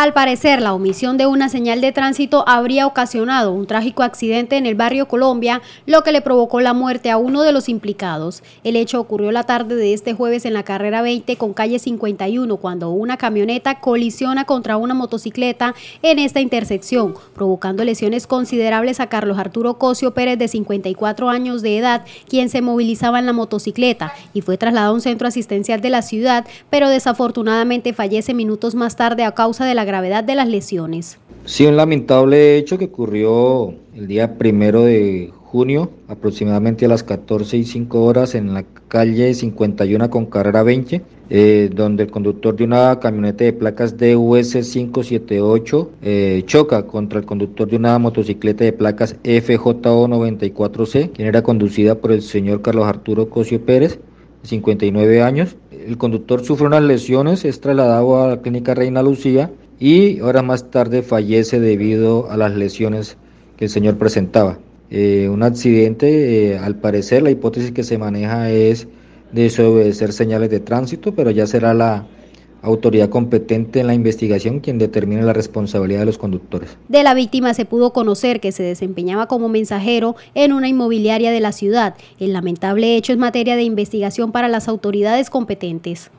Al parecer, la omisión de una señal de tránsito habría ocasionado un trágico accidente en el barrio Colombia, lo que le provocó la muerte a uno de los implicados. El hecho ocurrió la tarde de este jueves en la carrera 20 con calle 51, cuando una camioneta colisiona contra una motocicleta en esta intersección, provocando lesiones considerables a Carlos Arturo Cosio Pérez de 54 años de edad, quien se movilizaba en la motocicleta y fue trasladado a un centro asistencial de la ciudad, pero desafortunadamente fallece minutos más tarde a causa de la gravedad de las lesiones. Sí, un lamentable hecho que ocurrió el día primero de junio, aproximadamente a las 14 y 5 horas en la calle 51 con carrera 20, eh, donde el conductor de una camioneta de placas DUS 578 eh, choca contra el conductor de una motocicleta de placas FJO 94C, quien era conducida por el señor Carlos Arturo Cosio Pérez, 59 años. El conductor sufre unas lesiones, es trasladado a la clínica Reina Lucía y horas más tarde fallece debido a las lesiones que el señor presentaba. Eh, un accidente, eh, al parecer la hipótesis que se maneja es de desobedecer señales de tránsito, pero ya será la autoridad competente en la investigación quien determine la responsabilidad de los conductores. De la víctima se pudo conocer que se desempeñaba como mensajero en una inmobiliaria de la ciudad. El lamentable hecho es materia de investigación para las autoridades competentes.